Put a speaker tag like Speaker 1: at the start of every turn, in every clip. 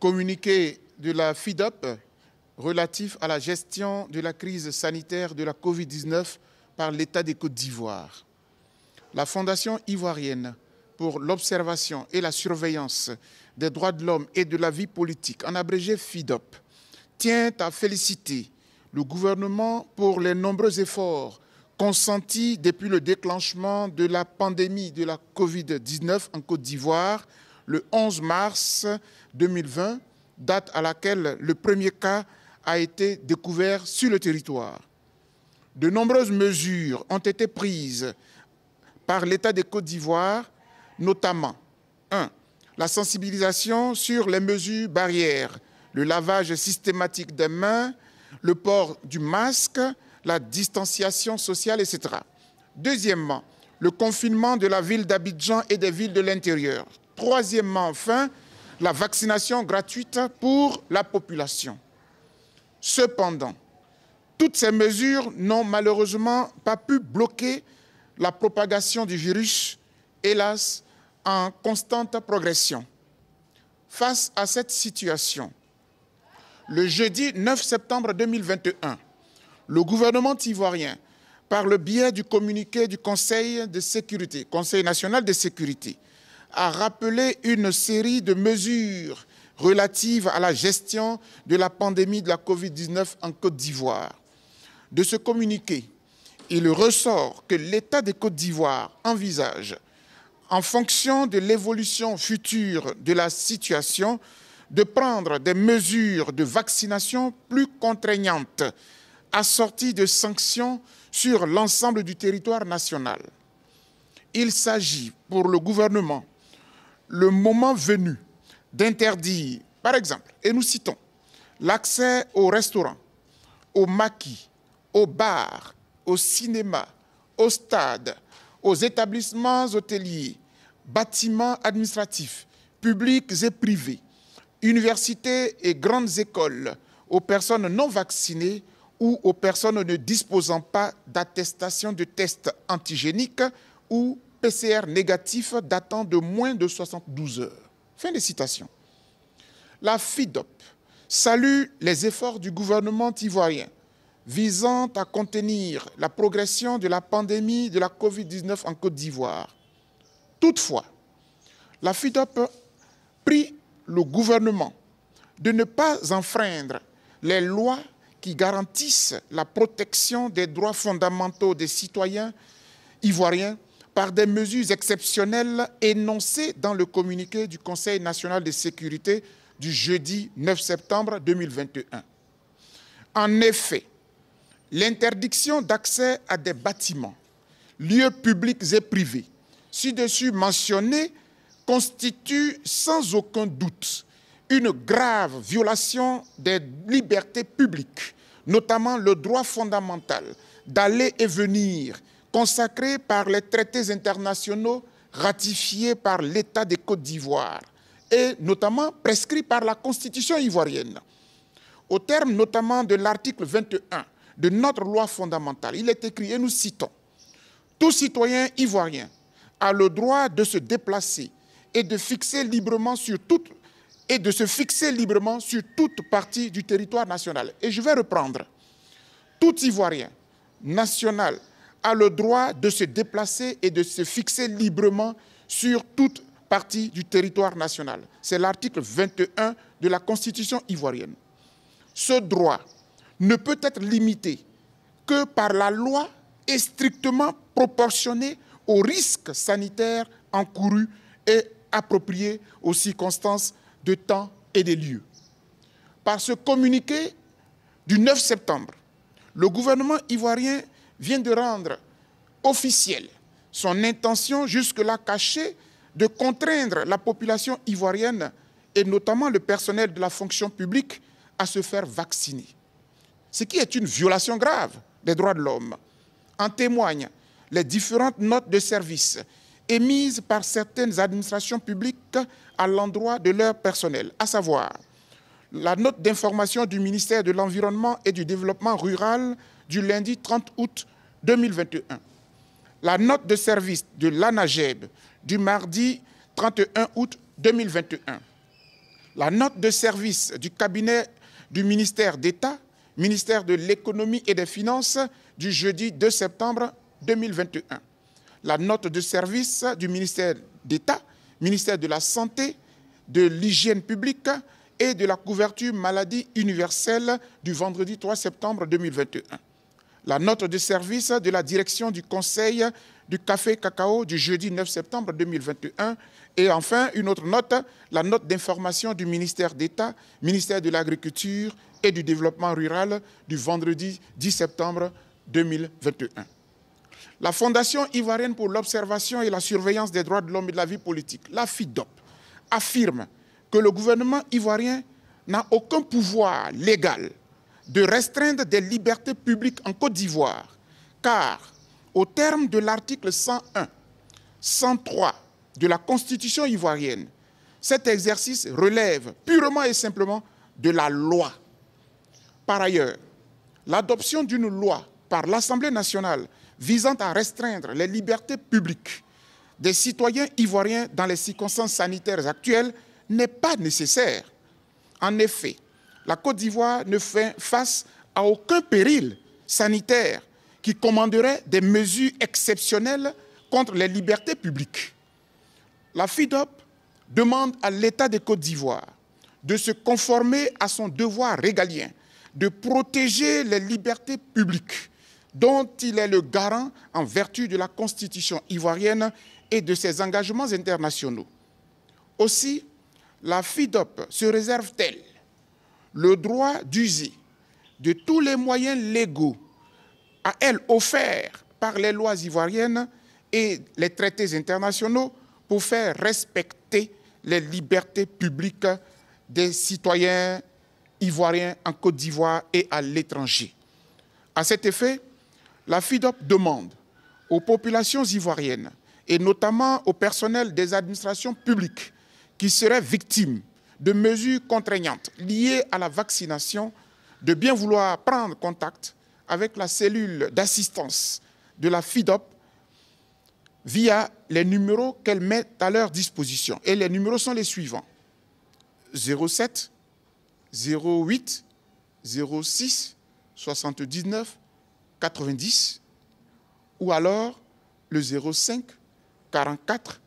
Speaker 1: communiqué de la FIDOP relatif à la gestion de la crise sanitaire de la COVID-19 par l'État des Côtes d'Ivoire. La Fondation ivoirienne pour l'observation et la surveillance des droits de l'homme et de la vie politique, en abrégé FIDOP, tient à féliciter le gouvernement pour les nombreux efforts consentis depuis le déclenchement de la pandémie de la COVID-19 en Côte d'Ivoire le 11 mars 2020, date à laquelle le premier cas a été découvert sur le territoire. De nombreuses mesures ont été prises par l'État des Côte d'Ivoire, notamment 1. La sensibilisation sur les mesures barrières, le lavage systématique des mains, le port du masque, la distanciation sociale, etc. Deuxièmement, le confinement de la ville d'Abidjan et des villes de l'intérieur troisièmement, enfin, la vaccination gratuite pour la population. Cependant, toutes ces mesures n'ont malheureusement pas pu bloquer la propagation du virus, hélas, en constante progression. Face à cette situation, le jeudi 9 septembre 2021, le gouvernement ivoirien, par le biais du communiqué du Conseil de sécurité, Conseil national de sécurité, a rappelé une série de mesures relatives à la gestion de la pandémie de la COVID-19 en Côte d'Ivoire. De ce communiqué, il ressort que l'État des Côte d'Ivoire envisage, en fonction de l'évolution future de la situation, de prendre des mesures de vaccination plus contraignantes, assorties de sanctions sur l'ensemble du territoire national. Il s'agit pour le gouvernement le moment venu d'interdire, par exemple, et nous citons, l'accès aux restaurants, aux maquis, aux bars, au cinéma, aux stades, aux établissements hôteliers, bâtiments administratifs, publics et privés, universités et grandes écoles, aux personnes non vaccinées ou aux personnes ne disposant pas d'attestation de tests antigéniques ou PCR négatif datant de moins de 72 heures. Fin de citation. La FIDOP salue les efforts du gouvernement ivoirien visant à contenir la progression de la pandémie de la COVID-19 en Côte d'Ivoire. Toutefois, la FIDOP prie le gouvernement de ne pas enfreindre les lois qui garantissent la protection des droits fondamentaux des citoyens ivoiriens par des mesures exceptionnelles énoncées dans le communiqué du Conseil national de sécurité du jeudi 9 septembre 2021. En effet, l'interdiction d'accès à des bâtiments, lieux publics et privés, ci-dessus mentionnés, constitue sans aucun doute une grave violation des libertés publiques, notamment le droit fondamental d'aller et venir, consacré par les traités internationaux ratifiés par l'État des Côtes d'Ivoire et notamment prescrit par la Constitution ivoirienne. Au terme notamment de l'article 21 de notre loi fondamentale, il est écrit, et nous citons, Tout citoyen ivoirien a le droit de se déplacer et de, fixer librement sur toute, et de se fixer librement sur toute partie du territoire national. Et je vais reprendre. Tout Ivoirien, national, a le droit de se déplacer et de se fixer librement sur toute partie du territoire national. C'est l'article 21 de la Constitution ivoirienne. Ce droit ne peut être limité que par la loi et strictement proportionné aux risques sanitaires encourus et approprié aux circonstances de temps et des lieux. Par ce communiqué du 9 septembre, le gouvernement ivoirien vient de rendre officielle son intention jusque-là cachée de contraindre la population ivoirienne et notamment le personnel de la fonction publique à se faire vacciner. Ce qui est une violation grave des droits de l'homme. En témoignent les différentes notes de service émises par certaines administrations publiques à l'endroit de leur personnel, à savoir la note d'information du ministère de l'Environnement et du Développement rural du lundi 30 août 2021. La note de service de l'ANAGEB du mardi 31 août 2021. La note de service du cabinet du ministère d'État, ministère de l'économie et des finances du jeudi 2 septembre 2021. La note de service du ministère d'État, ministère de la Santé, de l'hygiène publique et de la couverture maladie universelle du vendredi 3 septembre 2021. La note de service de la direction du Conseil du Café Cacao du jeudi 9 septembre 2021 et enfin une autre note, la note d'information du ministère d'État, ministère de l'Agriculture et du Développement Rural du vendredi 10 septembre 2021. La Fondation ivoirienne pour l'observation et la surveillance des droits de l'homme et de la vie politique, la FIDOP, affirme que le gouvernement ivoirien n'a aucun pouvoir légal de restreindre des libertés publiques en Côte d'Ivoire, car au terme de l'article 101, 103 de la Constitution ivoirienne, cet exercice relève purement et simplement de la loi. Par ailleurs, l'adoption d'une loi par l'Assemblée nationale visant à restreindre les libertés publiques des citoyens ivoiriens dans les circonstances sanitaires actuelles n'est pas nécessaire. En effet, la Côte d'Ivoire ne fait face à aucun péril sanitaire qui commanderait des mesures exceptionnelles contre les libertés publiques. La FIDOP demande à l'État de Côte d'Ivoire de se conformer à son devoir régalien de protéger les libertés publiques dont il est le garant en vertu de la Constitution ivoirienne et de ses engagements internationaux. Aussi, la FIDOP se réserve-t-elle le droit d'user de tous les moyens légaux à elle offerts par les lois ivoiriennes et les traités internationaux pour faire respecter les libertés publiques des citoyens ivoiriens en Côte d'Ivoire et à l'étranger. À cet effet, la FIDOP demande aux populations ivoiriennes et notamment au personnel des administrations publiques qui seraient victimes de mesures contraignantes liées à la vaccination de bien vouloir prendre contact avec la cellule d'assistance de la FIDOP via les numéros qu'elle met à leur disposition. Et les numéros sont les suivants. 07 08 06 79 90 ou alors le 05 44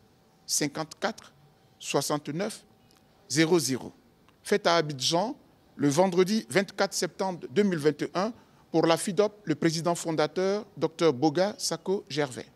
Speaker 1: 54 69 00. à Abidjan le vendredi 24 septembre 2021 pour la FIDOP, le président fondateur, Dr Boga Sako Gervais.